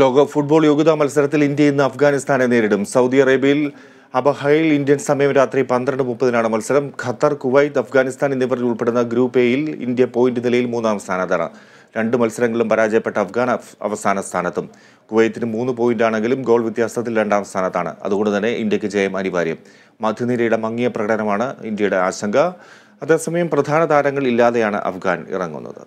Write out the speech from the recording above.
ലോക ഫുട്ബോൾ യോഗ്യതാ മത്സരത്തിൽ ഇന്ത്യ ഇന്ന് അഫ്ഗാനിസ്ഥാനെ നേരിടും സൗദി അറേബ്യയിൽ അബഹയിൽ ഇന്ത്യൻ സമയം രാത്രി പന്ത്രണ്ട് മുപ്പതിനാണ് മത്സരം ഖത്തർ കുവൈത്ത് അഫ്ഗാനിസ്ഥാൻ എന്നിവരിൽ ഉൾപ്പെടുന്ന ഗ്രൂപ്പ് എയിൽ ഇന്ത്യ പോയിന്റ് നിലയിൽ മൂന്നാം സ്ഥാനത്താണ് രണ്ട് മത്സരങ്ങളും പരാജയപ്പെട്ട അഫ്ഗാൻ അവസാന സ്ഥാനത്തും കുവൈത്തിന് മൂന്ന് പോയിന്റാണെങ്കിലും ഗോൾ വ്യത്യാസത്തിൽ രണ്ടാം സ്ഥാനത്താണ് അതുകൊണ്ട് തന്നെ ഇന്ത്യക്ക് ജയം അനിവാര്യം മധ്യനിരയുടെ മങ്ങിയ പ്രകടനമാണ് ഇന്ത്യയുടെ ആശങ്ക അതേസമയം പ്രധാന താരങ്ങൾ ഇല്ലാതെയാണ് അഫ്ഗാൻ ഇറങ്ങുന്നത്